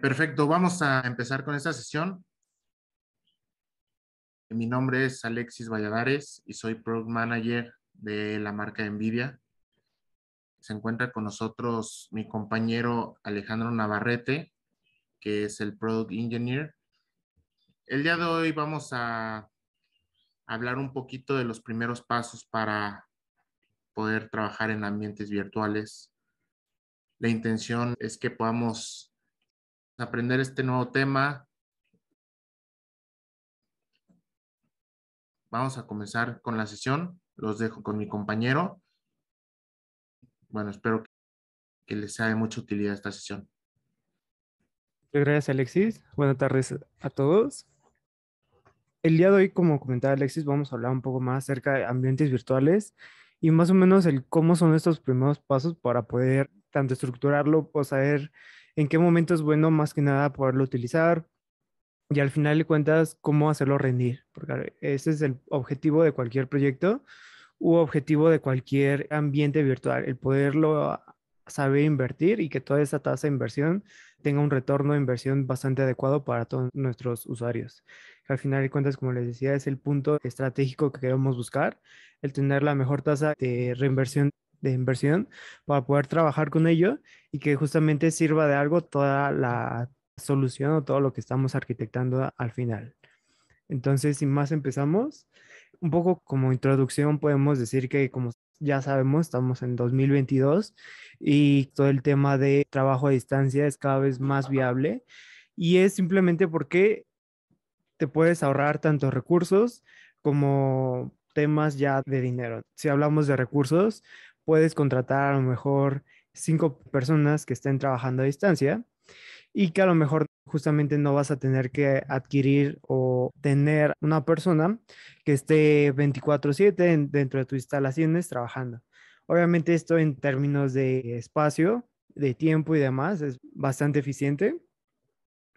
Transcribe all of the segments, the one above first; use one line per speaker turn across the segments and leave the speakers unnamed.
Perfecto, vamos a empezar con esta sesión. Mi nombre es Alexis Valladares y soy Product Manager de la marca NVIDIA. Se encuentra con nosotros mi compañero Alejandro Navarrete, que es el Product Engineer. El día de hoy vamos a hablar un poquito de los primeros pasos para poder trabajar en ambientes virtuales. La intención es que podamos aprender este nuevo tema. Vamos a comenzar con la sesión. Los dejo con mi compañero. Bueno, espero que les sea de mucha utilidad esta sesión.
Muchas gracias, Alexis. Buenas tardes a todos. El día de hoy, como comentaba Alexis, vamos a hablar un poco más acerca de ambientes virtuales y más o menos el cómo son estos primeros pasos para poder tanto estructurarlo, o saber en qué momento es bueno más que nada poderlo utilizar y al final de cuentas cómo hacerlo rendir, porque ese es el objetivo de cualquier proyecto u objetivo de cualquier ambiente virtual, el poderlo ah, saber invertir y que toda esa tasa de inversión tenga un retorno de inversión bastante adecuado para todos nuestros usuarios. Al final de cuentas, como les decía, es el punto estratégico que queremos buscar, el tener la mejor tasa de reinversión de inversión para poder trabajar con ello y que justamente sirva de algo toda la solución o todo lo que estamos arquitectando al final. Entonces, sin más, empezamos. Un poco como introducción, podemos decir que como ya sabemos, estamos en 2022 y todo el tema de trabajo a distancia es cada vez más viable y es simplemente porque te puedes ahorrar tantos recursos como temas ya de dinero. Si hablamos de recursos, puedes contratar a lo mejor cinco personas que estén trabajando a distancia y que a lo mejor justamente no vas a tener que adquirir o tener una persona que esté 24/7 dentro de tu instalaciones trabajando. Obviamente esto en términos de espacio, de tiempo y demás es bastante eficiente.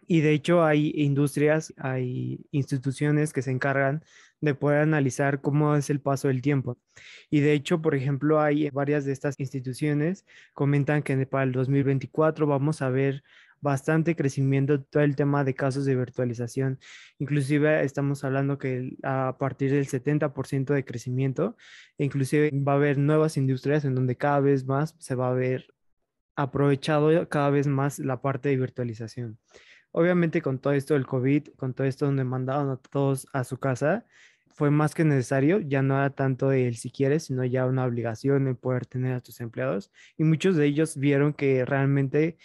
Y de hecho hay industrias, hay instituciones que se encargan de poder analizar cómo es el paso del tiempo. Y de hecho, por ejemplo, hay varias de estas instituciones comentan que para el 2024 vamos a ver bastante crecimiento todo el tema de casos de virtualización. Inclusive estamos hablando que a partir del 70% de crecimiento, inclusive va a haber nuevas industrias en donde cada vez más se va a ver aprovechado cada vez más la parte de virtualización. Obviamente con todo esto del COVID, con todo esto donde mandaban a todos a su casa, fue más que necesario, ya no era tanto el si quieres, sino ya una obligación de poder tener a tus empleados. Y muchos de ellos vieron que realmente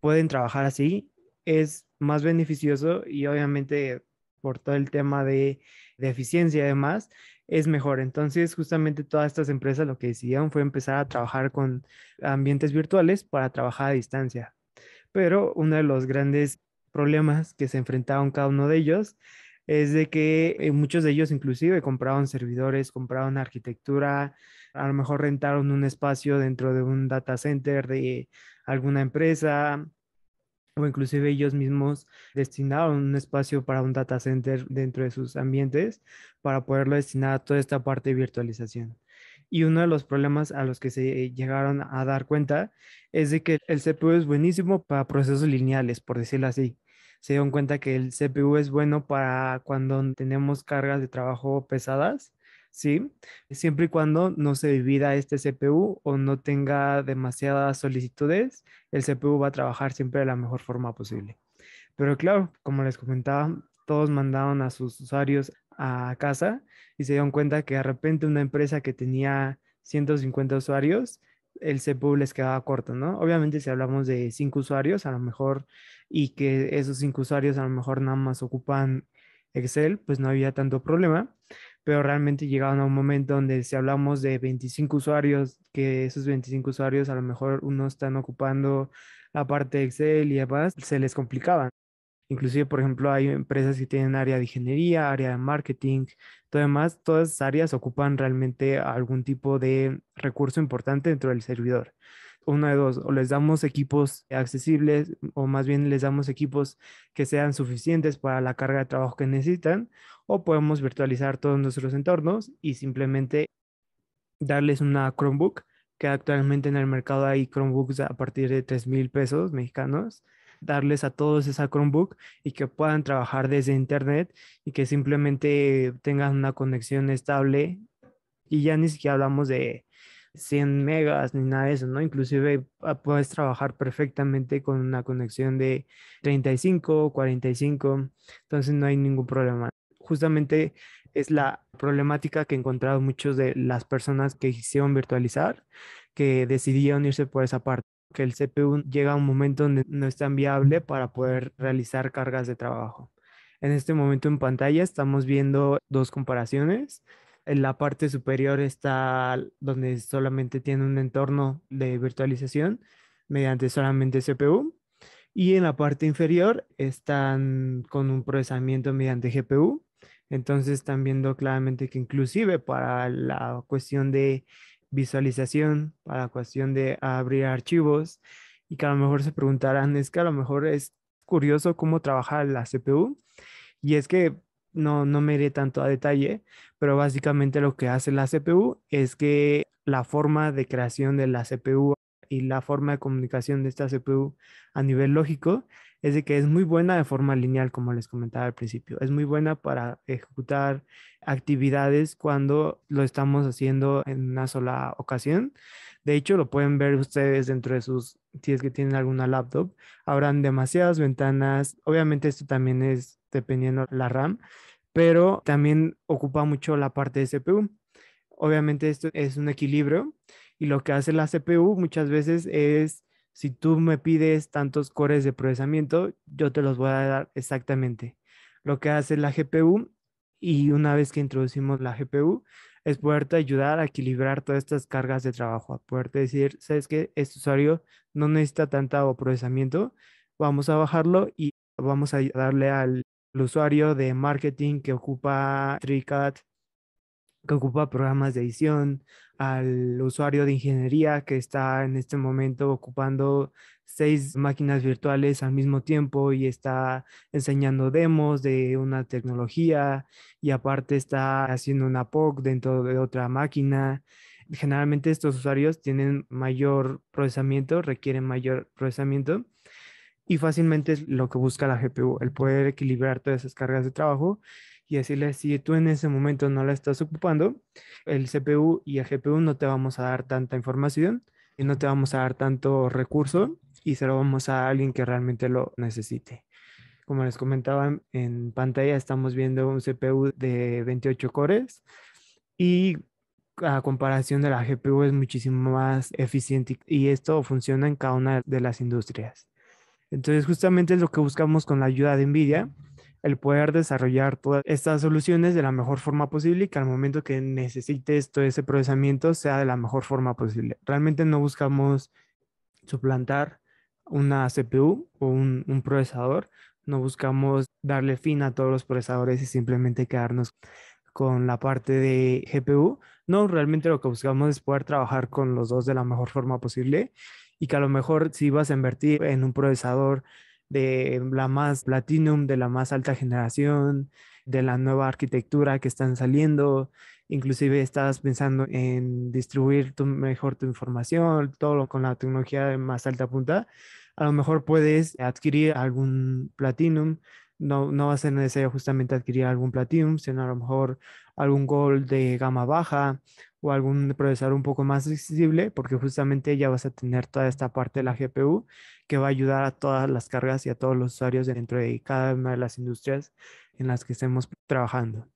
pueden trabajar así, es más beneficioso y obviamente por todo el tema de, de eficiencia y es mejor. Entonces, justamente todas estas empresas lo que decidieron fue empezar a trabajar con ambientes virtuales para trabajar a distancia pero uno de los grandes problemas que se enfrentaban cada uno de ellos es de que eh, muchos de ellos inclusive compraron servidores, compraron arquitectura, a lo mejor rentaron un espacio dentro de un data center de alguna empresa o inclusive ellos mismos destinaron un espacio para un data center dentro de sus ambientes para poderlo destinar a toda esta parte de virtualización. Y uno de los problemas a los que se llegaron a dar cuenta es de que el CPU es buenísimo para procesos lineales, por decirlo así. Se dieron cuenta que el CPU es bueno para cuando tenemos cargas de trabajo pesadas, ¿sí? Siempre y cuando no se divida este CPU o no tenga demasiadas solicitudes, el CPU va a trabajar siempre de la mejor forma posible. Pero claro, como les comentaba, todos mandaron a sus usuarios a casa y se dieron cuenta que de repente una empresa que tenía 150 usuarios, el CPU les quedaba corto, ¿no? Obviamente si hablamos de 5 usuarios a lo mejor y que esos 5 usuarios a lo mejor nada más ocupan Excel, pues no había tanto problema, pero realmente llegaban a un momento donde si hablamos de 25 usuarios, que esos 25 usuarios a lo mejor uno están ocupando la parte de Excel y demás, se les complicaba Inclusive, por ejemplo, hay empresas que tienen área de ingeniería, área de marketing, todo demás, todas esas áreas ocupan realmente algún tipo de recurso importante dentro del servidor. Uno de dos, o les damos equipos accesibles o más bien les damos equipos que sean suficientes para la carga de trabajo que necesitan, o podemos virtualizar todos nuestros entornos y simplemente darles una Chromebook, que actualmente en el mercado hay Chromebooks a partir de 3 mil pesos mexicanos darles a todos esa Chromebook y que puedan trabajar desde Internet y que simplemente tengan una conexión estable. Y ya ni siquiera hablamos de 100 megas ni nada de eso, ¿no? Inclusive ah, puedes trabajar perfectamente con una conexión de 35, 45, entonces no hay ningún problema. Justamente es la problemática que he encontrado muchos de las personas que quisieron virtualizar, que decidieron irse por esa parte que el CPU llega a un momento donde no es tan viable para poder realizar cargas de trabajo. En este momento en pantalla estamos viendo dos comparaciones. En la parte superior está donde solamente tiene un entorno de virtualización mediante solamente CPU y en la parte inferior están con un procesamiento mediante GPU. Entonces están viendo claramente que inclusive para la cuestión de visualización, para la cuestión de abrir archivos y que a lo mejor se preguntarán, es que a lo mejor es curioso cómo trabaja la CPU y es que no, no me iré tanto a detalle, pero básicamente lo que hace la CPU es que la forma de creación de la CPU y la forma de comunicación de esta CPU a nivel lógico es de que es muy buena de forma lineal, como les comentaba al principio. Es muy buena para ejecutar actividades cuando lo estamos haciendo en una sola ocasión. De hecho, lo pueden ver ustedes dentro de sus, si es que tienen alguna laptop, habrán demasiadas ventanas. Obviamente esto también es dependiendo la RAM, pero también ocupa mucho la parte de CPU. Obviamente esto es un equilibrio y lo que hace la CPU muchas veces es si tú me pides tantos cores de procesamiento, yo te los voy a dar exactamente. Lo que hace la GPU y una vez que introducimos la GPU es poderte ayudar a equilibrar todas estas cargas de trabajo, a poderte decir, sabes que este usuario no necesita tanto procesamiento, vamos a bajarlo y vamos a darle al usuario de marketing que ocupa TriCAD que ocupa programas de edición, al usuario de ingeniería que está en este momento ocupando seis máquinas virtuales al mismo tiempo y está enseñando demos de una tecnología y aparte está haciendo una POC dentro de otra máquina. Generalmente estos usuarios tienen mayor procesamiento, requieren mayor procesamiento y fácilmente es lo que busca la GPU, el poder equilibrar todas esas cargas de trabajo y decirles, si tú en ese momento no la estás ocupando, el CPU y el GPU no te vamos a dar tanta información y no te vamos a dar tanto recurso y se lo vamos a alguien que realmente lo necesite. Como les comentaba en pantalla, estamos viendo un CPU de 28 cores y a comparación de la GPU es muchísimo más eficiente y esto funciona en cada una de las industrias. Entonces, justamente es lo que buscamos con la ayuda de NVIDIA, el poder desarrollar todas estas soluciones de la mejor forma posible y que al momento que necesites todo ese procesamiento sea de la mejor forma posible. Realmente no buscamos suplantar una CPU o un, procesador, no buscamos darle fin a todos los procesadores y simplemente quedarnos con la parte de GPU. No, realmente lo que buscamos es poder trabajar con los dos de la mejor forma posible y que a lo mejor si vas a invertir en un procesador de la más platinum, de la más alta generación, de la nueva arquitectura que están saliendo. Inclusive estás pensando en distribuir tu, mejor tu información, todo con la tecnología de más alta punta. A lo mejor puedes adquirir algún platinum. No, no va a ser necesario justamente adquirir algún platinum, sino a lo mejor algún gold de gama baja o algún procesador un poco más accesible, porque justamente ya vas a tener toda esta parte de la GPU que va a ayudar a todas las cargas y a todos los usuarios dentro de cada una de las industrias en las que estemos trabajando.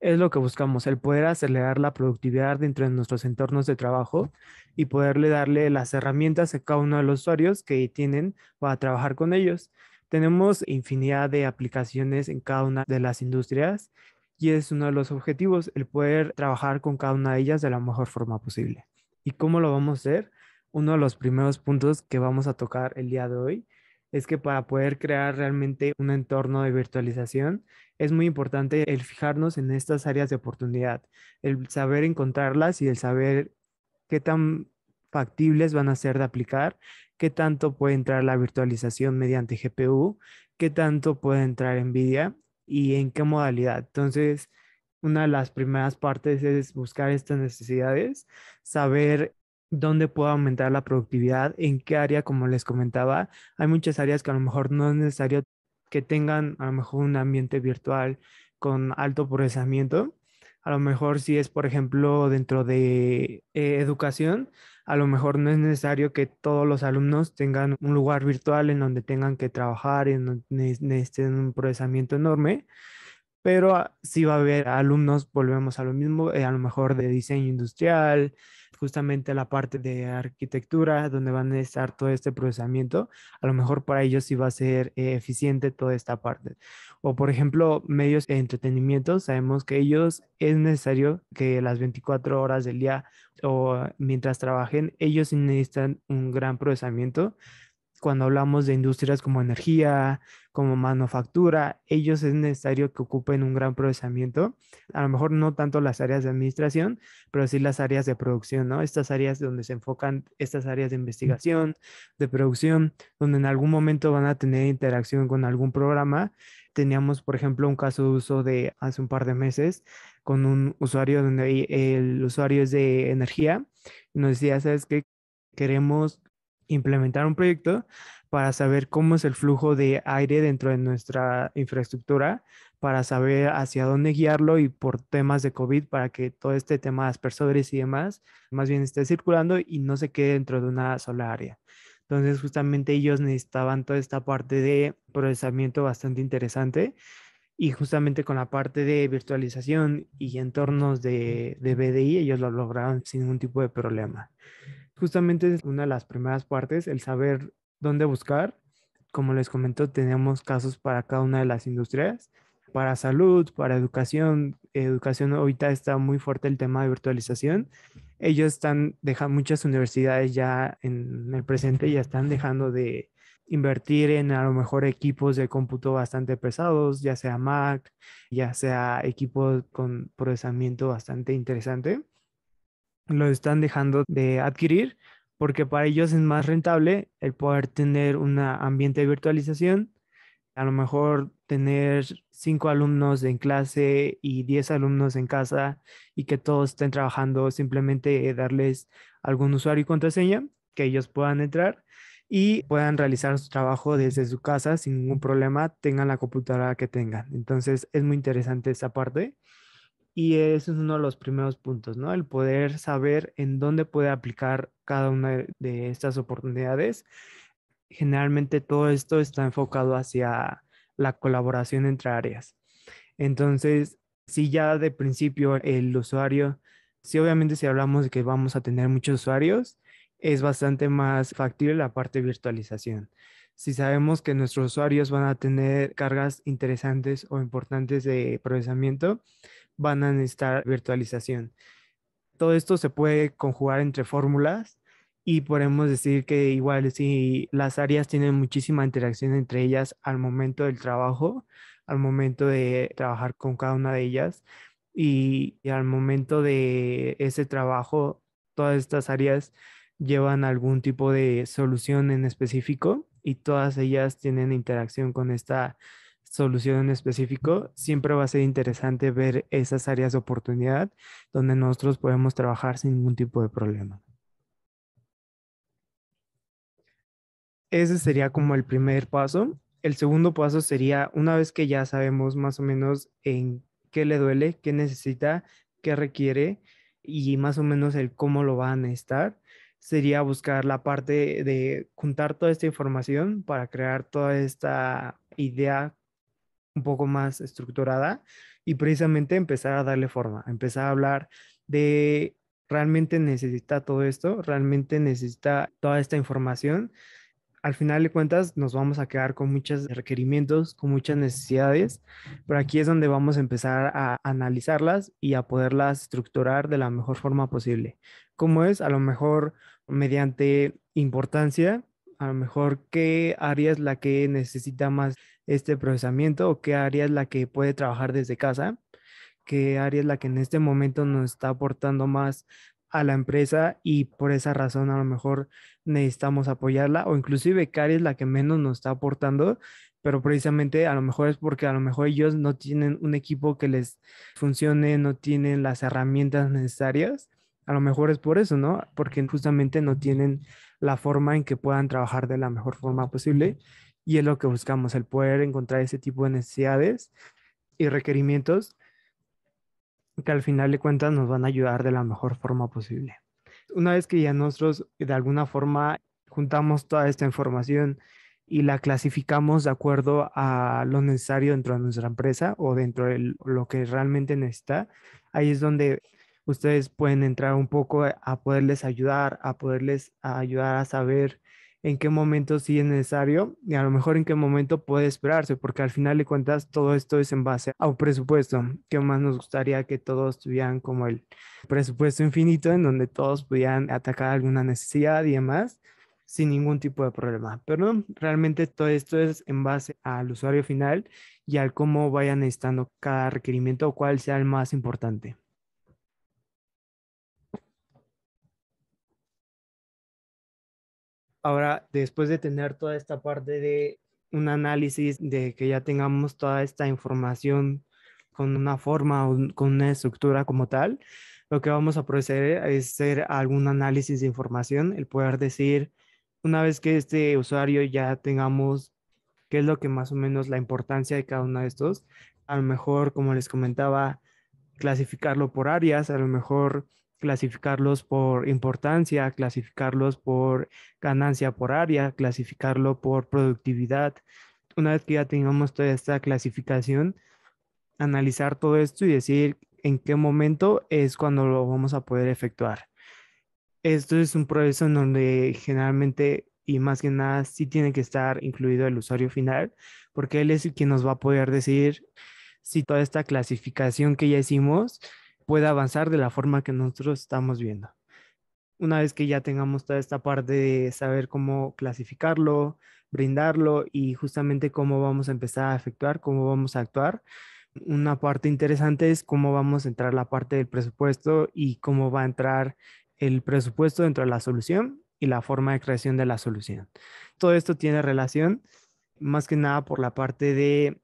Es lo que buscamos, el poder acelerar la productividad dentro de nuestros entornos de trabajo y poderle darle las herramientas a cada uno de los usuarios que tienen para trabajar con ellos. Tenemos infinidad de aplicaciones en cada una de las industrias y es uno de los objetivos el poder trabajar con cada una de ellas de la mejor forma posible. ¿Y cómo lo vamos a hacer? Uno de los primeros puntos que vamos a tocar el día de hoy es que para poder crear realmente un entorno de virtualización es muy importante el fijarnos en estas áreas de oportunidad, el saber encontrarlas y el saber qué tan factibles van a ser de aplicar, qué tanto puede entrar la virtualización mediante GPU, qué tanto puede entrar NVIDIA y en qué modalidad. Entonces, una de las primeras partes es buscar estas necesidades, saber dónde puedo aumentar la productividad, en qué área, como les comentaba. Hay muchas áreas que a lo mejor no es necesario que tengan a lo mejor un ambiente virtual con alto procesamiento. A lo mejor si es, por ejemplo, dentro de eh, educación, a lo mejor no es necesario que todos los alumnos tengan un lugar virtual en donde tengan que trabajar, en donde necesiten un procesamiento enorme, pero ah, si va a haber alumnos, volvemos a lo mismo, eh, a lo mejor de diseño industrial, justamente la parte de arquitectura, donde van a estar todo este procesamiento, a lo mejor para ellos sí va a ser eh, eficiente toda esta parte. O por ejemplo, medios de entretenimiento, sabemos que ellos es necesario que las 24 horas del día o mientras trabajen, ellos necesitan un gran procesamiento. Cuando hablamos de industrias como energía, como manufactura, ellos es necesario que ocupen un gran procesamiento, a lo mejor no tanto las áreas de administración, pero sí las áreas de producción, ¿no? Estas áreas donde se enfocan estas áreas de investigación, de producción, donde en algún momento van a tener interacción con algún programa. Teníamos, por ejemplo, un caso de uso de hace un par de meses con un usuario donde el usuario es de energía nos decía, ¿sabes qué? Queremos implementar un proyecto para saber cómo es el flujo de aire dentro de nuestra infraestructura, para saber hacia dónde guiarlo y por temas de COVID, para que todo este tema de aspersores y demás más bien esté circulando y no se quede dentro de una sola área. Entonces, justamente ellos necesitaban toda esta parte de procesamiento bastante interesante y justamente con la parte de virtualización y entornos de, de BDI, ellos lo lograron sin ningún tipo de problema justamente es una de las primeras partes, el saber dónde buscar. Como les comento, tenemos casos para cada una de las industrias, para salud, para educación. Educación ahorita está muy fuerte el tema de virtualización. Ellos están dejando, muchas universidades ya en el presente ya están dejando de invertir en a lo mejor equipos de cómputo bastante pesados, ya sea Mac, ya sea equipos con procesamiento bastante interesante lo están dejando de adquirir porque para ellos es más rentable el poder tener un ambiente de virtualización, a lo mejor tener cinco alumnos en clase y diez alumnos en casa y que todos estén trabajando, simplemente darles algún usuario y contraseña que ellos puedan entrar y puedan realizar su trabajo desde su casa sin ningún problema, tengan la computadora que tengan. Entonces es muy interesante esa parte. Y ese es uno de los primeros puntos, ¿no? El poder saber en dónde puede aplicar cada una de estas oportunidades. Generalmente todo esto está enfocado hacia la colaboración entre áreas. Entonces, si ya de principio el usuario, si obviamente si hablamos de que vamos a tener muchos usuarios, es bastante más factible la parte de virtualización. Si sabemos que nuestros usuarios van a tener cargas interesantes o importantes de procesamiento, van a necesitar virtualización. Todo esto se puede conjugar entre fórmulas y podemos decir que igual si las áreas tienen muchísima interacción entre ellas al momento del trabajo, al momento de trabajar con cada una de ellas y, y al momento de ese trabajo, todas estas áreas llevan algún tipo de solución en específico y todas ellas tienen interacción con esta solución en específico, siempre va a ser interesante ver esas áreas de oportunidad donde nosotros podemos trabajar sin ningún tipo de problema. Ese sería como el primer paso. El segundo paso sería, una vez que ya sabemos más o menos en qué le duele, qué necesita, qué requiere y más o menos el cómo lo van a necesitar, sería buscar la parte de juntar toda esta información para crear toda esta idea un poco más estructurada y precisamente empezar a darle forma, empezar a hablar de realmente necesita todo esto, realmente necesita toda esta información. Al final de cuentas nos vamos a quedar con muchos requerimientos, con muchas necesidades, pero aquí es donde vamos a empezar a analizarlas y a poderlas estructurar de la mejor forma posible. ¿Cómo es? A lo mejor mediante importancia, a lo mejor qué área es la que necesita más este procesamiento o qué área es la que puede trabajar desde casa, qué área es la que en este momento nos está aportando más a la empresa y por esa razón a lo mejor necesitamos apoyarla o inclusive qué área es la que menos nos está aportando, pero precisamente a lo mejor es porque a lo mejor ellos no tienen un equipo que les funcione, no tienen las herramientas necesarias. A lo mejor es por eso, ¿no? Porque justamente no tienen la forma en que puedan trabajar de la mejor forma posible. Y es lo que buscamos, el poder encontrar ese tipo de necesidades y requerimientos que al final de cuentas nos van a ayudar de la mejor forma posible. Una vez que ya nosotros de alguna forma juntamos toda esta información y la clasificamos de acuerdo a lo necesario dentro de nuestra empresa o dentro de lo que realmente necesita, ahí es donde ustedes pueden entrar un poco a poderles ayudar, a poderles ayudar a saber en qué momento sí es necesario y a lo mejor en qué momento puede esperarse, porque al final de cuentas todo esto es en base a un presupuesto, Qué más nos gustaría que todos tuvieran como el presupuesto infinito en donde todos pudieran atacar alguna necesidad y demás sin ningún tipo de problema. Pero no, realmente todo esto es en base al usuario final y al cómo vayan estando cada requerimiento o cuál sea el más importante. Ahora, después de tener toda esta parte de un análisis, de que ya tengamos toda esta información con una forma o con una estructura como tal, lo que vamos a proceder es hacer algún análisis de información, el poder decir, una vez que este usuario ya tengamos qué es lo que más o menos la importancia de cada uno de estos, a lo mejor, como les comentaba, clasificarlo por áreas, a lo mejor clasificarlos por importancia, clasificarlos por ganancia por área, clasificarlo por productividad. Una vez que ya tengamos toda esta clasificación, analizar todo esto y decir en qué momento es cuando lo vamos a poder efectuar. Esto es un proceso en donde generalmente y más que nada sí tiene que estar incluido el usuario final, porque él es el que nos va a poder decir si toda esta clasificación que ya hicimos pueda avanzar de la forma que nosotros estamos viendo. Una vez que ya tengamos toda esta parte de saber cómo clasificarlo, brindarlo y justamente cómo vamos a empezar a efectuar, cómo vamos a actuar, una parte interesante es cómo vamos a entrar la parte del presupuesto y cómo va a entrar el presupuesto dentro de la solución y la forma de creación de la solución. Todo esto tiene relación más que nada por la parte de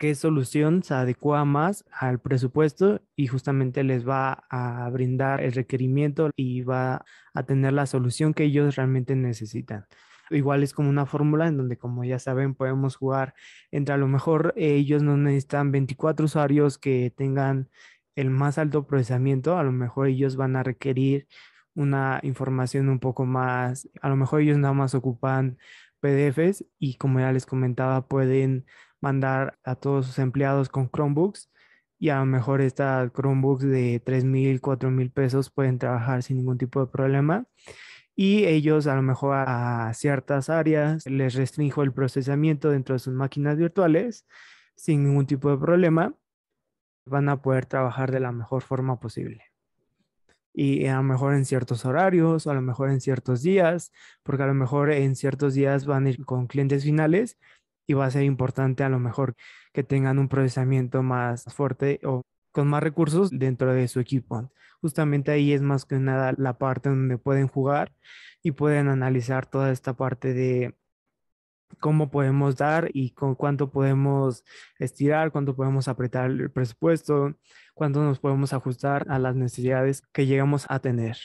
qué solución se adecua más al presupuesto y justamente les va a brindar el requerimiento y va a tener la solución que ellos realmente necesitan. Igual es como una fórmula en donde, como ya saben, podemos jugar entre a lo mejor ellos no necesitan 24 usuarios que tengan el más alto procesamiento, a lo mejor ellos van a requerir una información un poco más, a lo mejor ellos nada más ocupan PDFs y como ya les comentaba, pueden mandar a todos sus empleados con Chromebooks y a lo mejor estas Chromebooks de 3.000, mil, mil pesos pueden trabajar sin ningún tipo de problema. Y ellos a lo mejor a ciertas áreas les restrinjo el procesamiento dentro de sus máquinas virtuales sin ningún tipo de problema. Van a poder trabajar de la mejor forma posible. Y a lo mejor en ciertos horarios, o a lo mejor en ciertos días, porque a lo mejor en ciertos días van ir con clientes finales y va a ser importante a lo mejor que tengan un procesamiento más fuerte o con más recursos dentro de su equipo. Justamente ahí es más que nada la parte donde pueden jugar y pueden analizar toda esta parte de cómo podemos dar y con cuánto podemos estirar, cuánto podemos apretar el presupuesto, cuánto nos podemos ajustar a las necesidades que llegamos a tener.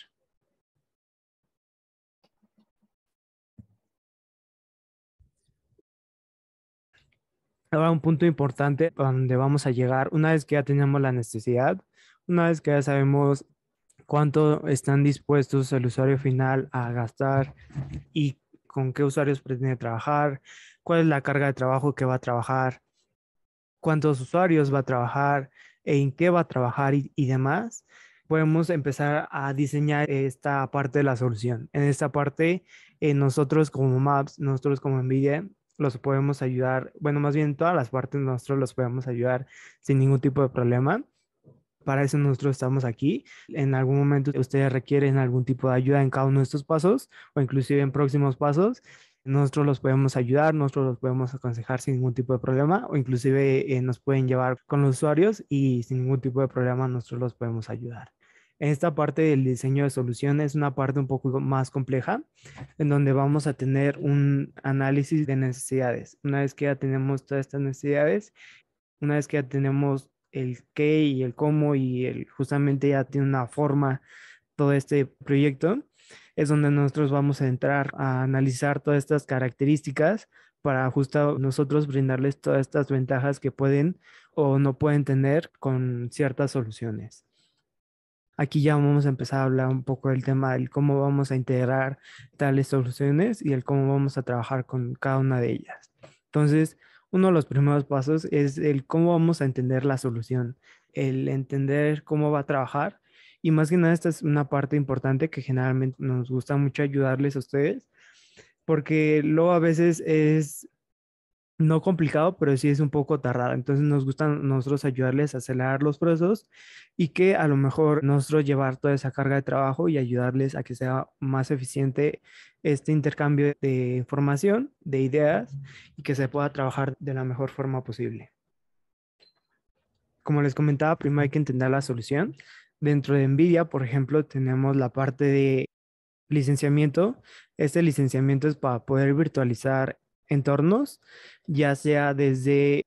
Ahora un punto importante donde vamos a llegar una vez que ya tenemos la necesidad, una vez que ya sabemos cuánto están dispuestos el usuario final a gastar y con qué usuarios pretende trabajar, cuál es la carga de trabajo que va a trabajar, cuántos usuarios va a trabajar, e en qué va a trabajar y, demás, podemos empezar a diseñar esta parte de la solución. En esta parte, eh, nosotros como Maps, nosotros como NVIDIA, los podemos ayudar, bueno, más bien todas las partes nosotros los podemos ayudar sin ningún tipo de problema. Para eso nosotros estamos aquí. En algún momento ustedes requieren algún tipo de ayuda en cada uno de estos pasos o inclusive en próximos pasos. Nosotros los podemos ayudar, nosotros los podemos aconsejar sin ningún tipo de problema o inclusive eh, nos pueden llevar con los usuarios y sin ningún tipo de problema nosotros los podemos ayudar. Esta parte del diseño de soluciones es una parte un poco más compleja, en donde vamos a tener un análisis de necesidades. Una vez que ya tenemos todas estas necesidades, una vez que ya tenemos el qué y el cómo y el, justamente ya tiene una forma todo este proyecto, es donde nosotros vamos a entrar a analizar todas estas características para justo nosotros brindarles todas estas ventajas que pueden o no pueden tener con ciertas soluciones. Aquí ya vamos a empezar a hablar un poco del tema del cómo vamos a integrar tales soluciones y el cómo vamos a trabajar con cada una de ellas. Entonces, uno de los primeros pasos es el cómo vamos a entender la solución, el entender cómo va a trabajar y más que nada esta es una parte importante que generalmente nos gusta mucho ayudarles a ustedes porque luego a veces es no complicado, pero sí es un poco tardado. Entonces nos gusta nosotros ayudarles a acelerar los procesos y que a lo mejor nosotros llevar toda esa carga de trabajo y ayudarles a que sea más eficiente este intercambio de información, de ideas y que se pueda trabajar de la mejor forma posible. Como les comentaba, primero hay que entender la solución. Dentro de NVIDIA, por ejemplo, tenemos la parte de licenciamiento. Este licenciamiento es para poder virtualizar entornos, ya sea desde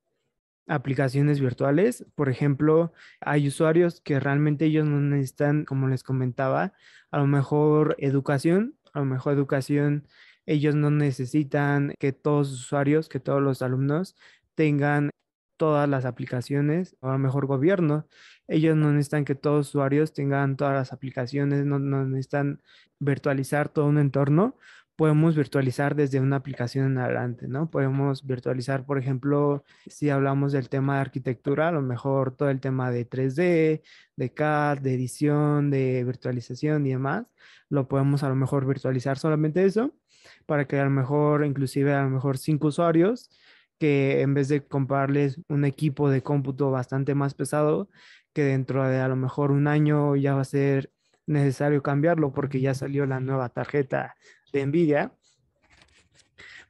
aplicaciones virtuales. Por ejemplo, hay usuarios que realmente ellos no necesitan, como les comentaba, a lo mejor educación, a lo mejor educación, ellos no necesitan que todos los usuarios, que todos los alumnos tengan todas las aplicaciones, a lo mejor gobierno, ellos no necesitan que todos los usuarios tengan todas las aplicaciones, no necesitan virtualizar todo un entorno, podemos virtualizar desde una aplicación en adelante, ¿no? Podemos virtualizar, por ejemplo, si hablamos del tema de arquitectura, a lo mejor todo el tema de 3D, de CAD, de edición, de virtualización y demás, lo podemos a lo mejor virtualizar solamente eso, para que a lo mejor, inclusive a lo mejor cinco usuarios, que en vez de comprarles un equipo de cómputo bastante más pesado, que dentro de a lo mejor un año ya va a ser necesario cambiarlo porque ya salió la nueva tarjeta de NVIDIA,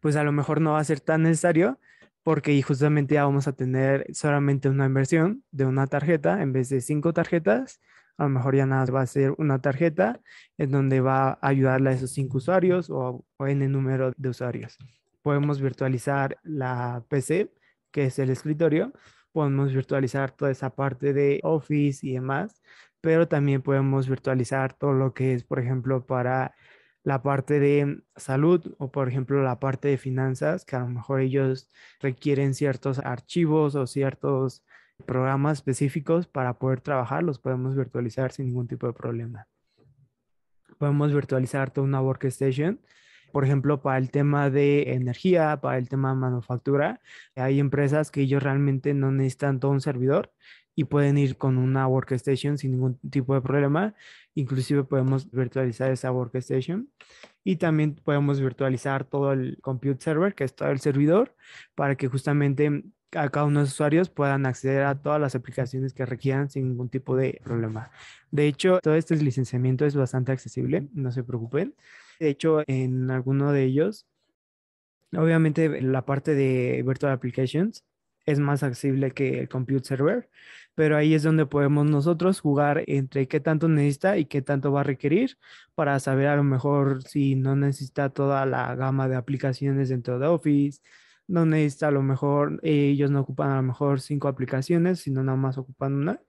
pues a lo mejor no va a ser tan necesario porque justamente ya vamos a tener solamente una inversión de una tarjeta en vez de cinco tarjetas. A lo mejor ya nada va a ser una tarjeta en donde va a ayudarle a esos cinco usuarios o, o en el número de usuarios. Podemos virtualizar la PC, que es el escritorio. Podemos virtualizar toda esa parte de Office y demás, pero también podemos virtualizar todo lo que es, por ejemplo, para la parte de salud o por ejemplo la parte de finanzas, que a lo mejor ellos requieren ciertos archivos o ciertos programas específicos para poder trabajar, los podemos virtualizar sin ningún tipo de problema. Podemos virtualizar toda una workstation. Por ejemplo, para el tema de energía, para el tema de manufactura, hay empresas que ellos realmente no necesitan todo un servidor, y pueden ir con una workstation sin ningún tipo de problema. Inclusive podemos virtualizar esa workstation y también podemos virtualizar todo el compute server, que es todo el servidor, para que justamente a cada uno de los usuarios puedan acceder a todas las aplicaciones que requieran sin ningún tipo de problema. De hecho, todo este licenciamiento es bastante accesible, no se preocupen. De hecho, en alguno de ellos, obviamente la parte de Virtual Applications es más accesible que el Compute Server, pero ahí es donde podemos nosotros jugar entre qué tanto necesita y qué tanto va a requerir para saber a lo mejor si no necesita toda la gama de aplicaciones dentro de Office, no necesita a lo mejor, eh, ellos no ocupan a lo mejor cinco aplicaciones, sino nada más ocupan una,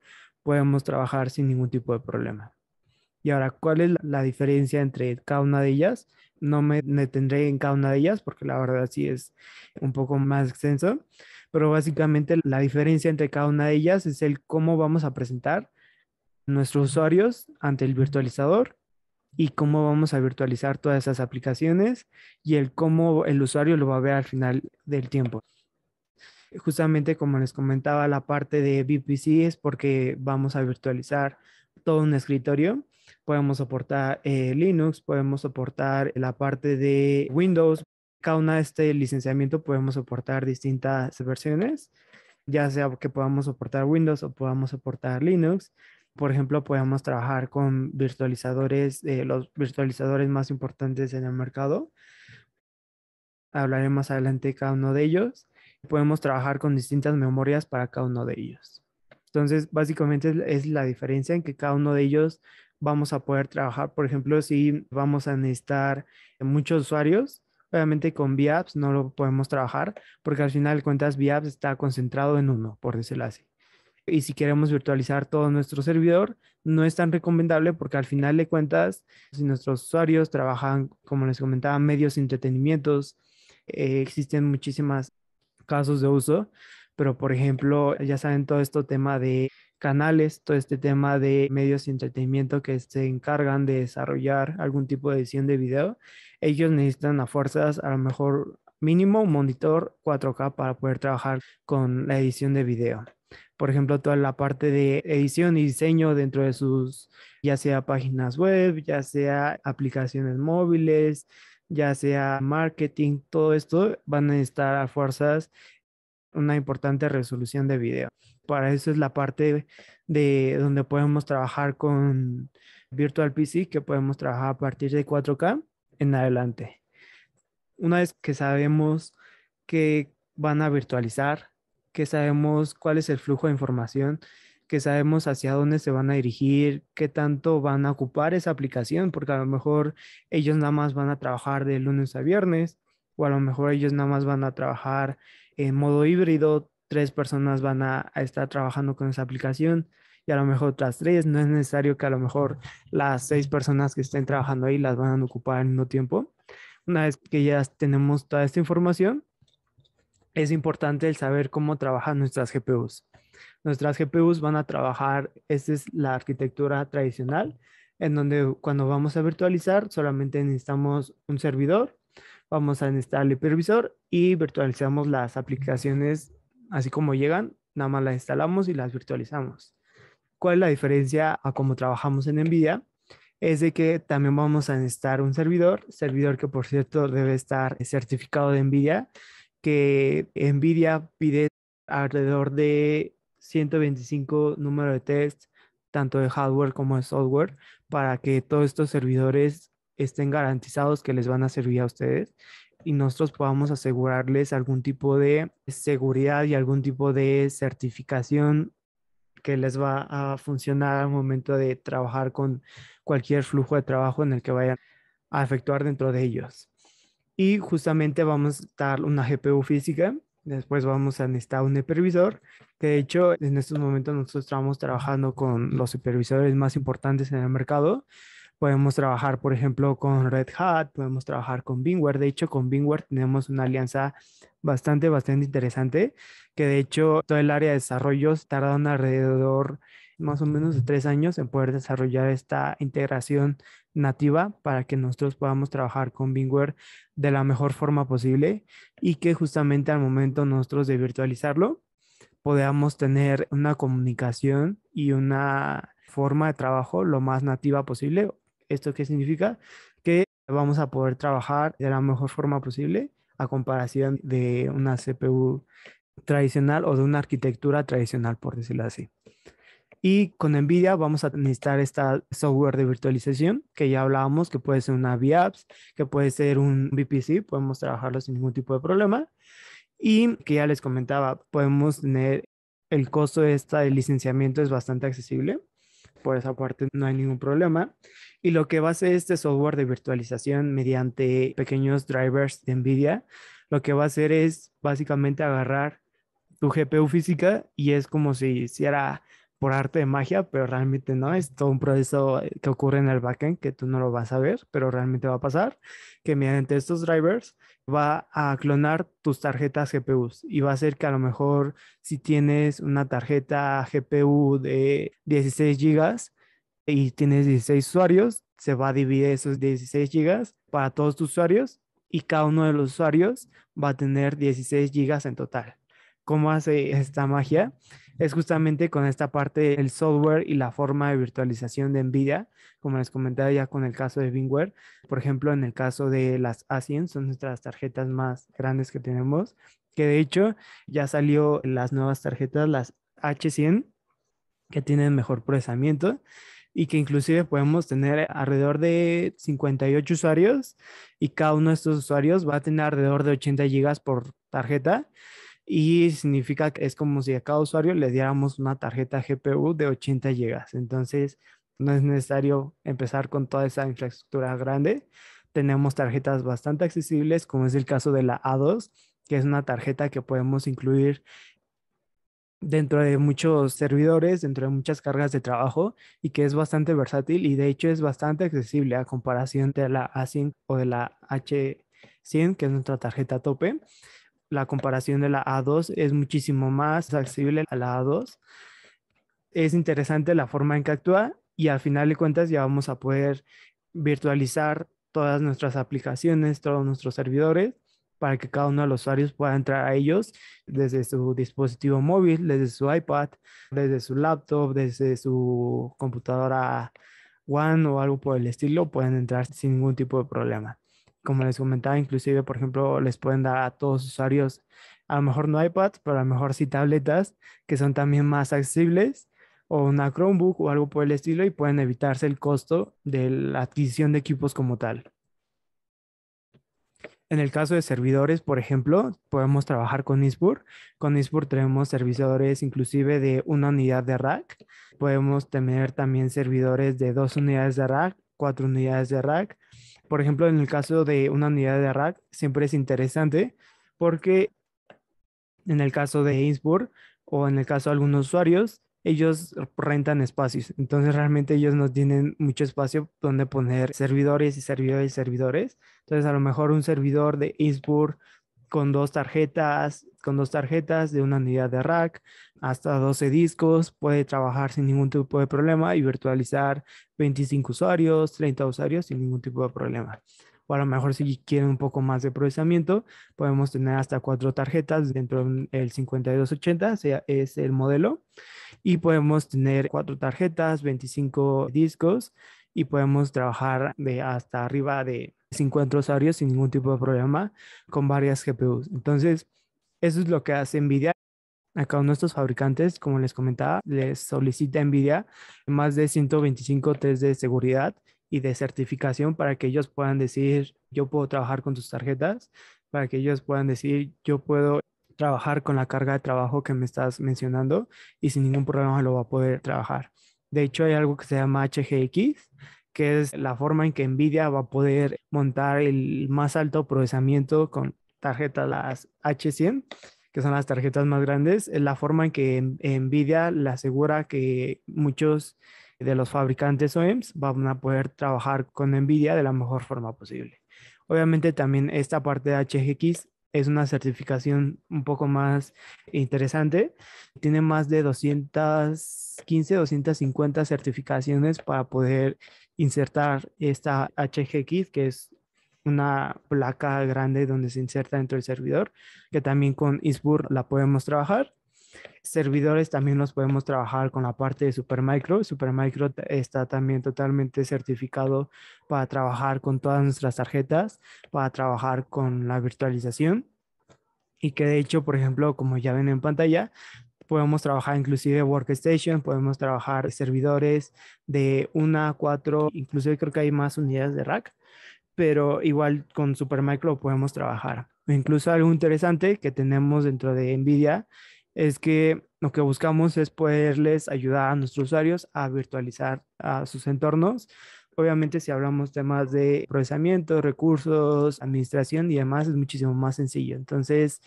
podemos trabajar sin ningún tipo de problema. Y ahora, ¿cuál es la diferencia entre cada una de ellas? No me detendré en cada una de ellas porque la verdad sí es un poco más extenso pero básicamente la diferencia entre cada una de ellas es el cómo vamos a presentar nuestros usuarios ante el virtualizador y cómo vamos a virtualizar todas esas aplicaciones y el cómo el usuario lo va a ver al final del tiempo. Justamente como les comentaba, la parte de VPC es porque vamos a virtualizar todo un escritorio. Podemos soportar eh, Linux, podemos soportar la parte de Windows, cada una de este licenciamiento podemos soportar distintas versiones, ya sea que podamos soportar Windows o podamos soportar Linux. Por ejemplo, podemos trabajar con virtualizadores, eh, los virtualizadores más importantes en el mercado. Hablaré más adelante de cada uno de ellos. Podemos trabajar con distintas memorias para cada uno de ellos. Entonces, básicamente es la diferencia en que cada uno de ellos vamos a poder trabajar. Por ejemplo, si vamos a necesitar muchos usuarios, Obviamente con VApps no lo podemos trabajar porque al final de cuentas VApps está concentrado en uno, por decirlo Y si queremos virtualizar todo nuestro servidor, no es tan recomendable porque al final de cuentas, si nuestros usuarios trabajan, como les comentaba, medios entretenimientos, eh, existen muchísimas casos de uso, pero por ejemplo, ya saben todo esto tema de canales, todo este tema de medios de entretenimiento que se encargan de desarrollar algún tipo de edición de video, ellos necesitan a fuerzas a lo mejor mínimo un monitor 4K para poder trabajar con la edición de video. Por ejemplo, toda la parte de edición y diseño dentro de sus, ya sea páginas web, ya sea aplicaciones móviles, ya sea marketing, todo esto van a necesitar a fuerzas una importante resolución de video. Para eso es la parte de donde podemos trabajar con Virtual PC, que podemos trabajar a partir de 4K en adelante. Una vez que sabemos que van a virtualizar, que sabemos cuál es el flujo de información, que sabemos hacia dónde se van a dirigir, qué tanto van a ocupar esa aplicación, porque a lo mejor ellos nada más van a trabajar de lunes a viernes, o a lo mejor ellos nada más van a trabajar en modo híbrido, tres personas van a, estar trabajando con esa aplicación y a lo mejor otras tres, no es necesario que a lo mejor las seis personas que estén trabajando ahí las van a ocupar en un tiempo. Una vez que ya tenemos toda esta información, es importante el saber cómo trabajan nuestras GPUs. Nuestras GPUs van a trabajar, esta es la arquitectura tradicional, en donde cuando vamos a virtualizar solamente necesitamos un servidor vamos a instalar el hipervisor y virtualizamos las aplicaciones así como llegan, nada más las instalamos y las virtualizamos. ¿Cuál es la diferencia a cómo trabajamos en NVIDIA? Es de que también vamos a instalar un servidor, servidor que por cierto debe estar certificado de NVIDIA, que NVIDIA pide alrededor de 125 número de test, tanto de hardware como de software, para que todos estos servidores estén garantizados que les van a servir a ustedes y nosotros podamos asegurarles algún tipo de seguridad y algún tipo de certificación que les va a funcionar al momento de trabajar con cualquier flujo de trabajo en el que vayan a efectuar dentro de ellos. Y justamente vamos a dar una GPU física, después vamos a necesitar un supervisor, que de hecho en estos momentos nosotros estamos trabajando con los supervisores más importantes en el mercado, Podemos trabajar, por ejemplo, con Red Hat, podemos trabajar con Bingware. De hecho, con Bingware tenemos una alianza bastante, bastante interesante, que de hecho todo el área de desarrollos un alrededor más o menos de tres años en poder desarrollar esta integración nativa para que nosotros podamos trabajar con Bingware de la mejor forma posible y que justamente al momento nosotros de virtualizarlo podamos tener una comunicación y una forma de trabajo lo más nativa posible ¿Esto qué significa? Que vamos a poder trabajar de la mejor forma posible a comparación de una CPU tradicional o de una arquitectura tradicional, por decirlo así. Y con NVIDIA vamos a necesitar esta software de virtualización que ya hablábamos, que puede ser una VApps, que puede ser un VPC, podemos trabajarlo sin ningún tipo de problema. Y que ya les comentaba, podemos tener el costo de licenciamiento es bastante accesible. Por esa parte no hay ningún problema. Y lo que va a hacer este software de virtualización mediante pequeños drivers de NVIDIA, lo que va a hacer es básicamente agarrar tu GPU física y es como si hiciera por arte de magia, pero realmente no, es todo un proceso eh, que ocurre en el backend que tú no lo vas a ver, pero realmente va a pasar, que mediante estos drivers va a clonar tus tarjetas GPUs y va a hacer que a lo mejor si tienes una tarjeta GPU de 16 GB y tienes 16 usuarios, se va a dividir esos 16 GB para todos tus usuarios y cada uno de los usuarios va a tener 16 GB en total. ¿Cómo hace esta magia? es justamente con esta parte del software y la forma de virtualización de NVIDIA, como les comentaba ya con el caso de VMware. Por ejemplo, en el caso de las A100, son nuestras tarjetas más grandes que tenemos, que de hecho ya salió las nuevas tarjetas, las H100, que tienen mejor procesamiento y que inclusive podemos tener alrededor de 58 usuarios y cada uno de estos usuarios va a tener alrededor de 80 gigas por tarjeta y significa que es como si a cada usuario le diéramos una tarjeta GPU de 80 GB. Entonces, no es necesario empezar con toda esa infraestructura grande. Tenemos tarjetas bastante accesibles, como es el caso de la A2, que es una tarjeta que podemos incluir dentro de muchos servidores, dentro de muchas cargas de trabajo y que es bastante versátil y de hecho es bastante accesible a comparación de la A100 o de la H100, que es nuestra tarjeta tope la comparación de la A2 es muchísimo más accesible a la A2. Es interesante la forma en que actúa y al final de cuentas ya vamos a poder virtualizar todas nuestras aplicaciones, todos nuestros servidores, para que cada uno de los usuarios pueda entrar a ellos desde su dispositivo móvil, desde su iPad, desde su laptop, desde su computadora One o algo por el estilo, pueden entrar sin ningún tipo de problema como les comentaba, inclusive, por ejemplo, les pueden dar a todos los usuarios, a lo mejor no iPads, pero a lo mejor sí tabletas que son también más accesibles o una Chromebook o algo por el estilo y pueden evitarse el costo de la adquisición de equipos como tal. En el caso de servidores, por ejemplo, podemos trabajar con Nisbur Con Nisbur tenemos servidores inclusive de una unidad de rack. Podemos tener también servidores de dos unidades de rack, cuatro unidades de rack por ejemplo, en el caso de una unidad de rack, siempre es interesante porque en el caso de Innsbruck o en el caso de algunos usuarios, ellos rentan espacios. Entonces realmente ellos no tienen mucho espacio donde poner servidores y servidores y servidores. Entonces a lo mejor un servidor de Innsbruck con dos tarjetas, con dos tarjetas de una unidad de rack, hasta 12 discos, puede trabajar sin ningún tipo de problema y virtualizar 25 usuarios, 30 usuarios sin ningún tipo de problema. O a lo mejor si quieren un poco más de procesamiento, podemos tener hasta cuatro tarjetas dentro del 5280, sea, es el modelo, y podemos tener cuatro tarjetas, 25 discos y podemos trabajar de hasta arriba de 50 usuarios sin ningún tipo de problema con varias GPUs. Entonces, eso es lo que hace NVIDIA. Acá cada uno de estos fabricantes, como les comentaba, les solicita NVIDIA más de 125 test de seguridad y de certificación para que ellos puedan decir, yo puedo trabajar con tus tarjetas, para que ellos puedan decir, yo puedo trabajar con la carga de trabajo que me estás mencionando y sin ningún problema lo va a poder trabajar. De hecho, hay algo que se llama HGX, que es la forma en que Nvidia va a poder montar el más alto procesamiento con tarjetas las H100, que son las tarjetas más grandes, es la forma en que Nvidia le asegura que muchos de los fabricantes OEMs van a poder trabajar con Nvidia de la mejor forma posible. Obviamente también esta parte de HGX es una certificación un poco más interesante. Tiene más de 215, 250 certificaciones para poder insertar esta HGKit, que es una placa grande donde se inserta dentro del servidor, que también con Isbur la podemos trabajar. Servidores también los podemos trabajar con la parte de Supermicro. Supermicro está también totalmente certificado para trabajar con todas nuestras tarjetas, para trabajar con la virtualización. Y que de hecho, por ejemplo, como ya ven en pantalla, podemos trabajar inclusive workstation, podemos trabajar servidores de una a 4, inclusive creo que hay más unidades de rack, pero igual con Supermicro podemos trabajar. Incluso algo interesante que tenemos dentro de NVIDIA es que lo que buscamos es poderles ayudar a nuestros usuarios a virtualizar a sus entornos. Obviamente, si hablamos temas de procesamiento, recursos, administración y demás, es muchísimo más sencillo. Entonces,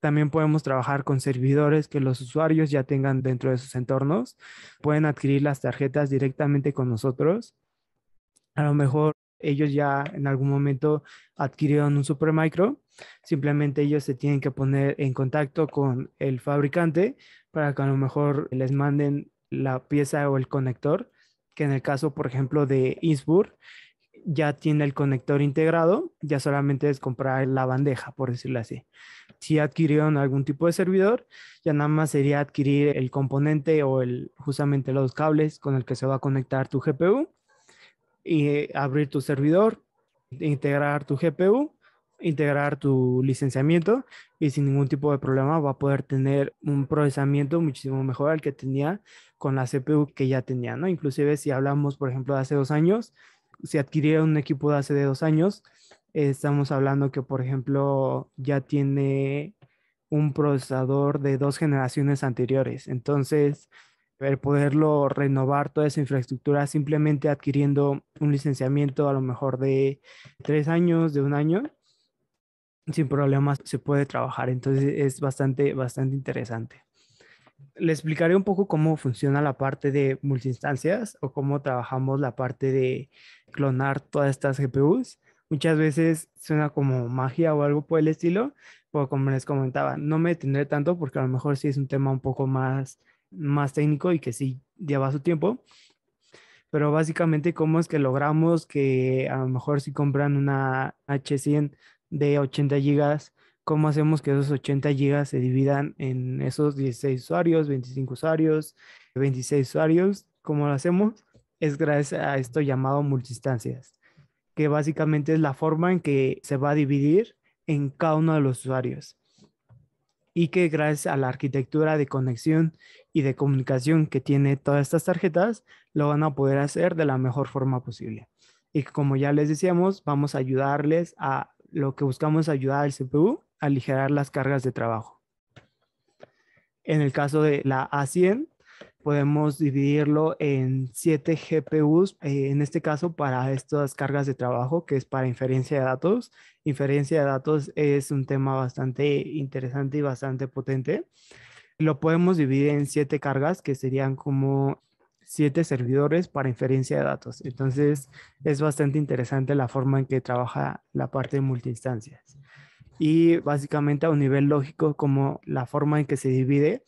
también podemos trabajar con servidores que los usuarios ya tengan dentro de sus entornos. Pueden adquirir las tarjetas directamente con nosotros. A lo mejor ellos ya en algún momento adquirieron un Supermicro, simplemente ellos se tienen que poner en contacto con el fabricante para que a lo mejor les manden la pieza o el conector, que en el caso, por ejemplo, de Innsbruck, ya tiene el conector integrado, ya solamente es comprar la bandeja, por decirlo así. Si adquirieron algún tipo de servidor, ya nada más sería adquirir el componente o el, justamente los cables con el que se va a conectar tu GPU y eh, abrir tu servidor, integrar tu GPU, integrar tu licenciamiento y sin ningún tipo de problema va a poder tener un procesamiento muchísimo mejor al que tenía con la CPU que ya tenía, ¿no? Inclusive si hablamos, por ejemplo, de hace dos años, si adquirieron un equipo de hace de dos años, estamos hablando que, por ejemplo, ya tiene un procesador de dos generaciones anteriores. Entonces, poderlo renovar toda esa infraestructura simplemente adquiriendo un licenciamiento a lo mejor de tres años, de un año, sin problemas se puede trabajar. Entonces es bastante, bastante interesante. Le explicaré un poco cómo funciona la parte de multiinstancias o cómo trabajamos la parte de clonar todas estas GPUs. Muchas veces suena como magia o algo por el estilo, pero como les comentaba, no me detendré tanto porque a lo mejor sí es un tema un poco más más técnico y que sí lleva su tiempo. Pero básicamente, ¿cómo es que logramos que a lo mejor si compran una H100 de 80 gigas, cómo hacemos que esos 80 gigas se dividan en esos 16 usuarios, 25 usuarios, 26 usuarios? ¿Cómo lo hacemos? Es gracias a esto llamado multistancias, que básicamente es la forma en que se va a dividir en cada uno de los usuarios y que gracias a la arquitectura de conexión y de comunicación que tiene todas estas tarjetas, lo van a poder hacer de la mejor forma posible. Y como ya les decíamos, vamos a ayudarles a lo que buscamos ayudar al CPU a aligerar las cargas de trabajo. En el caso de la A100, podemos dividirlo en 7 GPUs, eh, en este caso para estas cargas de trabajo, que es para inferencia de datos. Inferencia de datos es un tema bastante interesante y bastante potente. Lo podemos dividir en siete cargas, que serían como siete servidores para inferencia de datos. Entonces, es bastante interesante la forma en que trabaja la parte de multiinstancias. Y básicamente a un nivel lógico, como la forma en que se divide,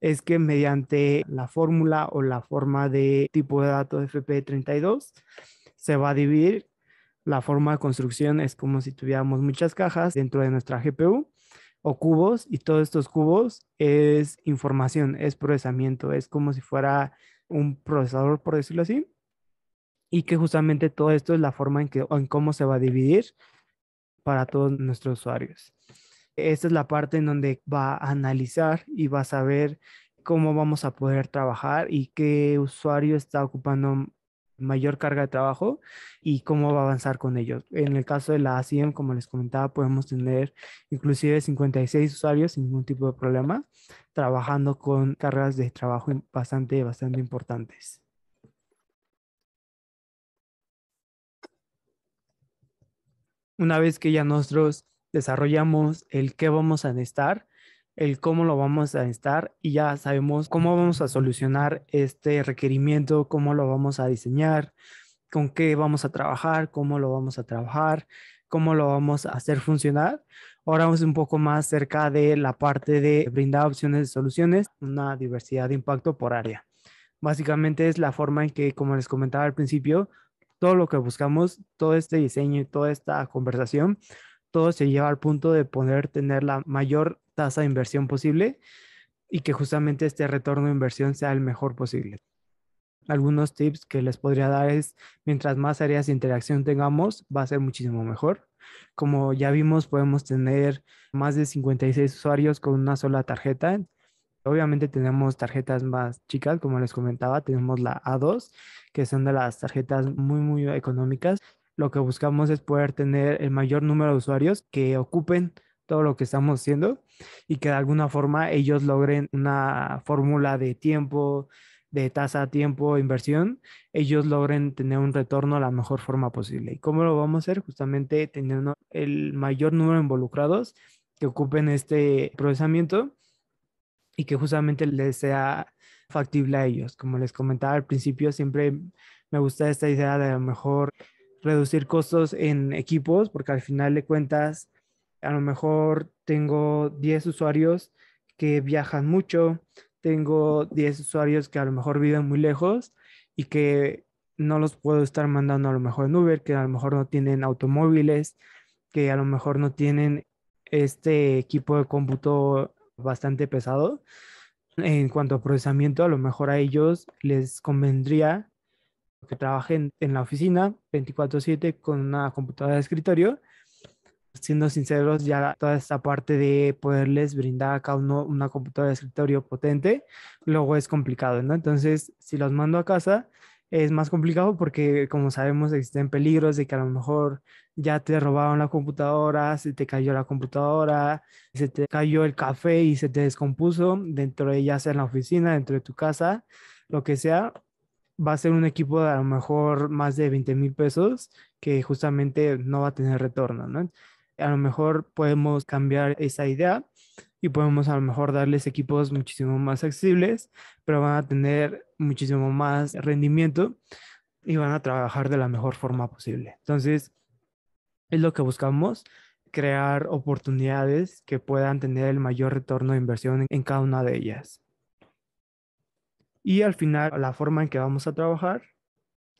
es que mediante la fórmula o la forma de tipo de datos e FP32, se va a dividir. La forma de construcción es como si tuviéramos muchas cajas dentro de nuestra GPU o cubos y todos estos cubos es información, es procesamiento, es como si fuera un procesador, por decirlo así, y que justamente todo esto es la forma en, que, en cómo se va a dividir para todos nuestros usuarios. Esta es la parte en donde va a analizar y va a saber cómo vamos a poder trabajar y qué usuario está ocupando mayor carga de trabajo y cómo va a avanzar con ellos. En el caso de la ACM, como les comentaba, podemos tener inclusive 56 usuarios sin ningún tipo de problema, trabajando con cargas de trabajo bastante, bastante importantes. Una vez que ya nosotros desarrollamos el qué vamos a necesitar, el cómo lo vamos a estar y ya sabemos cómo vamos a solucionar este requerimiento, cómo lo vamos a diseñar, con qué vamos a trabajar, cómo lo vamos a trabajar, cómo lo vamos a hacer funcionar. Ahora vamos un poco más cerca de la parte de brindar opciones de soluciones, una diversidad de impacto por área. Básicamente es la forma en que, como les comentaba al principio, todo lo que buscamos, todo este diseño y toda esta conversación, todo se lleva al punto de poder tener la mayor tasa de inversión posible y que justamente este retorno de inversión sea el mejor posible. Algunos tips que les podría dar es, mientras más áreas de interacción tengamos, va a ser muchísimo mejor. Como ya vimos, podemos tener más de 56 usuarios con una sola tarjeta. Obviamente tenemos tarjetas más chicas, como les comentaba, tenemos la A2, que son de las tarjetas muy, muy económicas. Lo que buscamos es poder tener el mayor número de usuarios que ocupen todo lo que estamos haciendo y que de alguna forma ellos logren una fórmula de tiempo, de tasa, tiempo, inversión, ellos logren tener un retorno a la mejor forma posible. ¿Y cómo lo vamos a hacer? Justamente teniendo el mayor número de involucrados que ocupen este procesamiento y que justamente les sea factible a ellos. Como les comentaba al principio, siempre me gusta esta idea de a lo mejor reducir costos en equipos, porque al final de cuentas a lo mejor tengo 10 usuarios que viajan mucho, tengo 10 usuarios que a lo mejor viven muy lejos y que no los puedo estar mandando a lo mejor en Uber, que a lo mejor no tienen automóviles, que a lo mejor no tienen este equipo de cómputo bastante pesado. En cuanto a procesamiento, a lo mejor a ellos les convendría que trabajen en la oficina 24/7 con una computadora de escritorio siendo sinceros, ya toda esta parte de poderles brindar a cada uno una computadora de escritorio potente, luego es complicado, ¿no? Entonces, si los mando a casa, es más complicado porque, como sabemos, existen peligros de que a lo mejor ya te robaron la computadora, se te cayó la computadora, se te cayó el café y se te descompuso dentro de ella sea en la oficina, dentro de tu casa, lo que sea. Va a ser un equipo de a lo mejor más de 20 mil pesos que justamente no va a tener retorno, ¿no? a lo mejor podemos cambiar esa idea y podemos a lo mejor darles equipos muchísimo más accesibles, pero van a tener muchísimo más rendimiento y van a trabajar de la mejor forma posible. Entonces, es lo que buscamos, crear oportunidades que puedan tener el mayor retorno de inversión en cada una de ellas. Y al final, la forma en que vamos a trabajar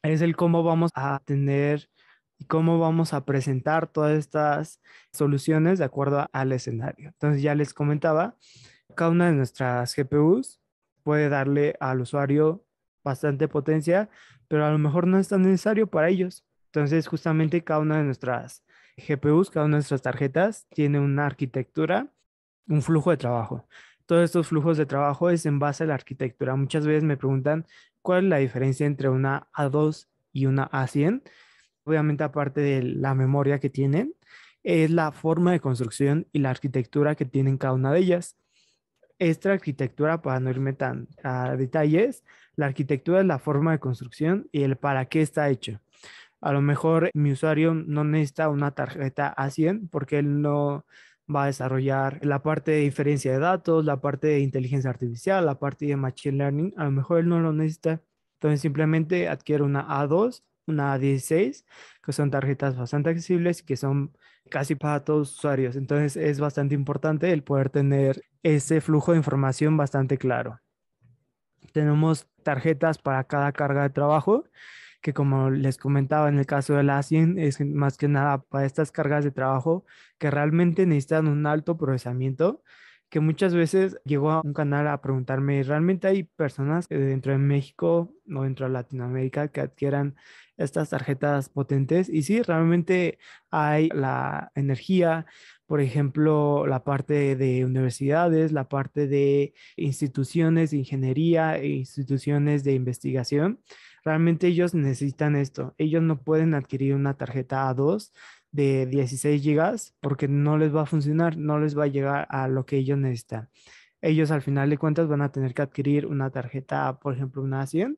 es el cómo vamos a tener y cómo vamos a presentar todas estas soluciones de acuerdo al escenario. Entonces ya les comentaba, cada una de nuestras GPUs puede darle al usuario bastante potencia, pero a lo mejor no es tan necesario para ellos. Entonces justamente cada una de nuestras GPUs, cada una de nuestras tarjetas tiene una arquitectura, un flujo de trabajo. Todos estos flujos de trabajo es en base a la arquitectura. Muchas veces me preguntan cuál es la diferencia entre una A2 y una A100 obviamente aparte de la memoria que tienen, es la forma de construcción y la arquitectura que tienen cada una de ellas. Esta arquitectura, para no irme tan a detalles, la arquitectura es la forma de construcción y el para qué está hecho. A lo mejor mi usuario no necesita una tarjeta A100 porque él no va a desarrollar la parte de diferencia de datos, la parte de inteligencia artificial, la parte de machine learning. A lo mejor él no lo necesita. Entonces simplemente adquiere una A2 una 16, que son tarjetas bastante accesibles y que son casi para todos los usuarios. Entonces es bastante importante el poder tener ese flujo de información bastante claro. Tenemos tarjetas para cada carga de trabajo, que como les comentaba en el caso de la 100, es más que nada para estas cargas de trabajo que realmente necesitan un alto procesamiento que muchas veces llegó a un canal a preguntarme, ¿realmente hay personas eh, dentro de México o dentro de Latinoamérica que adquieran estas tarjetas potentes. Y sí, realmente hay la energía, por ejemplo, la parte de universidades, la parte de instituciones de ingeniería e instituciones de investigación. Realmente ellos necesitan esto. Ellos no pueden adquirir una tarjeta A2 de 16 gigas porque no les va a funcionar, no les va a llegar a lo que ellos necesitan. Ellos al final de cuentas van a tener que adquirir una tarjeta, por ejemplo, una 100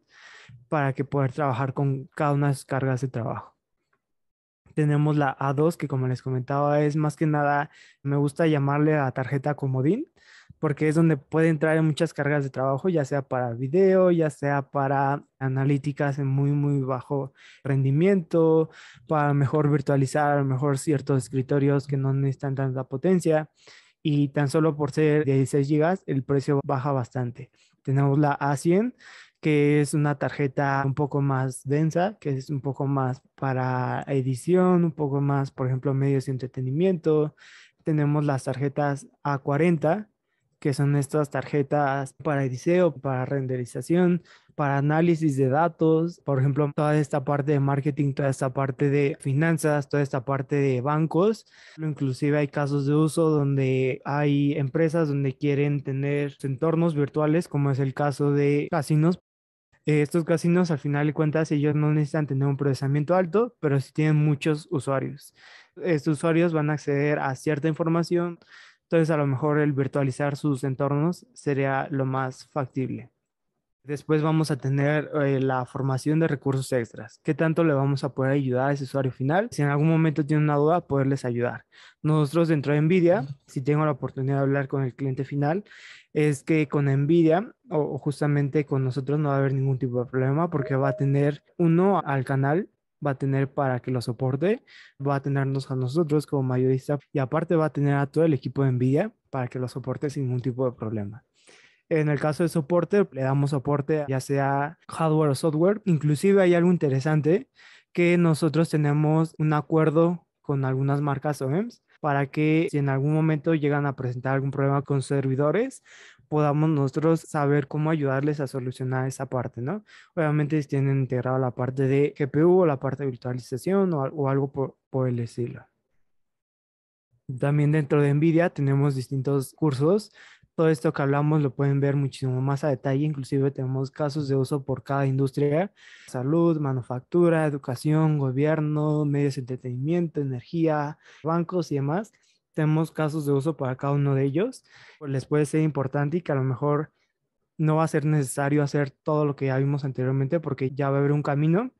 para que poder trabajar con cada una de sus cargas de trabajo. Tenemos la A2, que como les comentaba, es más que nada, me gusta llamarle a tarjeta comodín, porque es donde puede entrar muchas cargas de trabajo, ya sea para video, ya sea para analíticas en muy, muy bajo rendimiento, para mejor virtualizar, mejor ciertos escritorios que no necesitan tanta potencia. Y tan solo por ser de 16 GB, el precio baja bastante. Tenemos la A100, que es una tarjeta un poco más densa, que es un poco más para edición, un poco más, por ejemplo, medios de entretenimiento. Tenemos las tarjetas A40, que son estas tarjetas para diseño, para renderización, para análisis de datos, por ejemplo, toda esta parte de marketing, toda esta parte de finanzas, toda esta parte de bancos. Inclusive hay casos de uso donde hay empresas donde quieren tener entornos virtuales, como es el caso de casinos, eh, estos casinos al final de cuentas ellos no necesitan tener un procesamiento alto, pero sí tienen muchos usuarios. Estos usuarios van a acceder a cierta información, entonces a lo mejor el virtualizar sus entornos sería lo más factible. Después vamos a tener eh, la formación de recursos extras. ¿Qué tanto le vamos a poder ayudar a ese usuario final? Si en algún momento tiene una duda, poderles ayudar. Nosotros dentro de NVIDIA, si tengo la oportunidad de hablar con el cliente final, es que con Nvidia o, justamente con nosotros no va a haber ningún tipo de problema porque va a tener uno al canal va a tener para que lo soporte, va a tenernos a nosotros como mayorista y aparte va a tener a todo el equipo de Nvidia para que lo soporte sin ningún tipo de problema. En el caso de soporte, le damos soporte ya sea hardware o software. Inclusive hay algo interesante que nosotros tenemos un acuerdo con algunas marcas OEMs para que si en algún momento llegan a presentar algún problema con servidores, podamos nosotros saber cómo ayudarles a solucionar esa parte, ¿no? Obviamente si tienen integrado la parte de GPU o la parte de virtualización o, algo por, por el estilo. También dentro de NVIDIA tenemos distintos cursos todo esto que hablamos lo pueden ver muchísimo más a detalle, inclusive tenemos casos de uso por cada industria, salud, manufactura, educación, gobierno, medios de entretenimiento, energía, bancos y demás. Tenemos casos de uso para cada uno de ellos. Pues, les puede ser importante y que a lo mejor no va a ser necesario hacer todo lo que ya vimos anteriormente porque ya va a haber un camino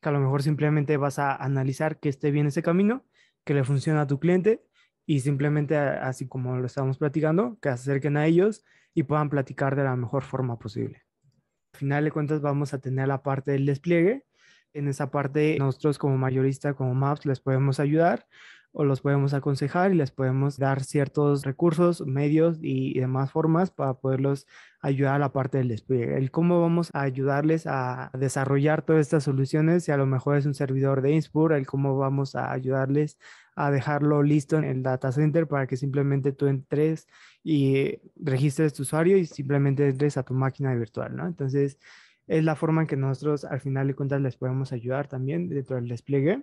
que a lo mejor simplemente vas a analizar que esté bien ese camino, que le funciona a tu cliente y simplemente, así como lo estamos platicando, que se acerquen a ellos y puedan platicar de la mejor forma posible. Al final de cuentas, vamos a tener la parte del despliegue. En esa parte, nosotros como mayorista, como MAPS, les podemos ayudar o los podemos aconsejar y les podemos dar ciertos recursos, medios y, demás formas para poderlos ayudar a la parte del despliegue. El cómo vamos a ayudarles a desarrollar todas estas soluciones, si a lo mejor es un servidor de Inspur, el cómo vamos a ayudarles a dejarlo listo en el data center para que simplemente tú entres y registres tu usuario y simplemente entres a tu máquina virtual, ¿no? Entonces, es la forma en que nosotros al final de cuentas les podemos ayudar también dentro del despliegue,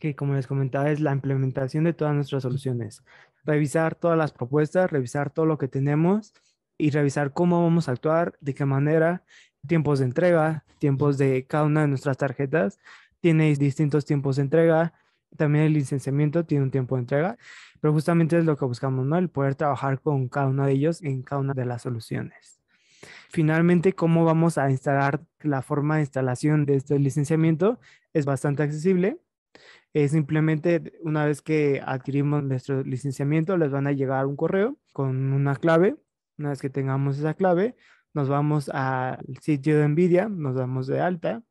que como les comentaba es la implementación de todas nuestras soluciones. Revisar todas las propuestas, revisar todo lo que tenemos y revisar cómo vamos a actuar, de qué manera, tiempos de entrega, tiempos de cada una de nuestras tarjetas, tiene distintos tiempos de entrega, también el licenciamiento tiene un tiempo de entrega, pero justamente es lo que buscamos, ¿no? El poder trabajar con cada uno de ellos en cada una de las soluciones. Finalmente, cómo vamos a instalar la forma de instalación de este licenciamiento es bastante accesible. Es simplemente una vez que adquirimos nuestro licenciamiento, les van a llegar un correo con una clave. Una vez que tengamos esa clave, nos vamos al sitio de NVIDIA, nos damos de alta,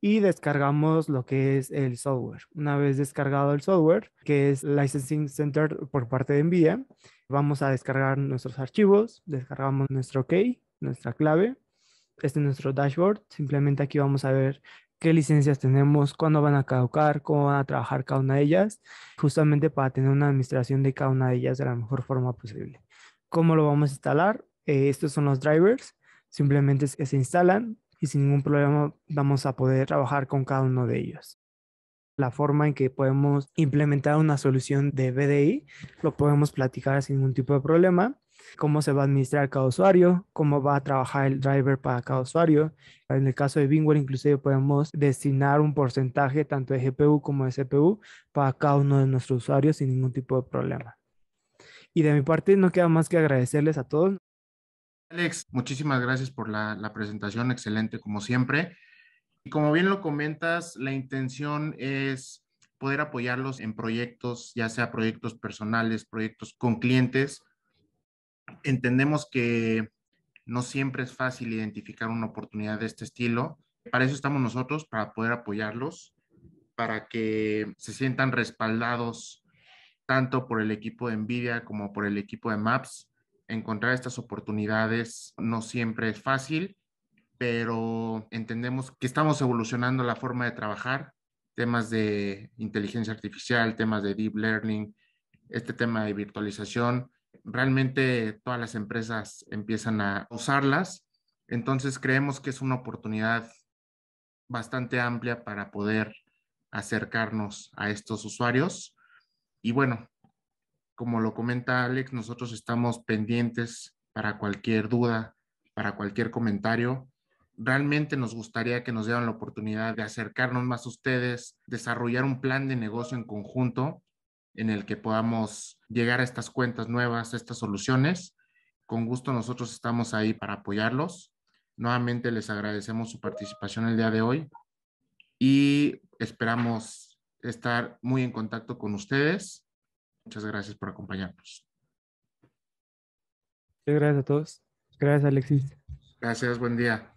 y descargamos lo que es el software. Una vez descargado el software, que es Licensing Center por parte de NVIDIA, vamos a descargar nuestros archivos, descargamos nuestro key, nuestra clave. Este es nuestro dashboard. Simplemente aquí vamos a ver qué licencias tenemos, cuándo van a caducar, cómo van a trabajar cada una de ellas, justamente para tener una administración de cada una de ellas de la mejor forma posible. ¿Cómo lo vamos a instalar? Eh, estos son los drivers. Simplemente se instalan, y sin ningún problema vamos a poder trabajar con cada uno de ellos. La forma en que podemos implementar una solución de BDI lo podemos platicar sin ningún tipo de problema. Cómo se va a administrar cada usuario, cómo va a trabajar el driver para cada usuario. En el caso de Bingware, inclusive podemos destinar un porcentaje tanto de GPU como de CPU para cada uno de nuestros usuarios sin ningún tipo de problema. Y de mi parte, no queda más que agradecerles a todos
Alex, muchísimas gracias por la, presentación, excelente como siempre. Y como bien lo comentas, la intención es poder apoyarlos en proyectos, ya sea proyectos personales, proyectos con clientes. Entendemos que no siempre es fácil identificar una oportunidad de este estilo. Para eso estamos nosotros, para poder apoyarlos, para que se sientan respaldados tanto por el equipo de NVIDIA como por el equipo de MAPS encontrar estas oportunidades no siempre es fácil, pero entendemos que estamos evolucionando la forma de trabajar, temas de inteligencia artificial, temas de deep learning, este tema de virtualización. Realmente todas las empresas empiezan a usarlas, entonces creemos que es una oportunidad bastante amplia para poder acercarnos a estos usuarios. Y bueno, como lo comenta Alex, nosotros estamos pendientes para cualquier duda, para cualquier comentario. Realmente nos gustaría que nos dieran la oportunidad de acercarnos más a ustedes, desarrollar un plan de negocio en conjunto en el que podamos llegar a estas cuentas nuevas, estas soluciones. Con gusto nosotros estamos ahí para apoyarlos. Nuevamente les agradecemos su participación el día de hoy y esperamos estar muy en contacto con ustedes Muchas gracias por acompañarnos.
Muchas gracias a todos. Gracias, Alexis.
Gracias, buen día.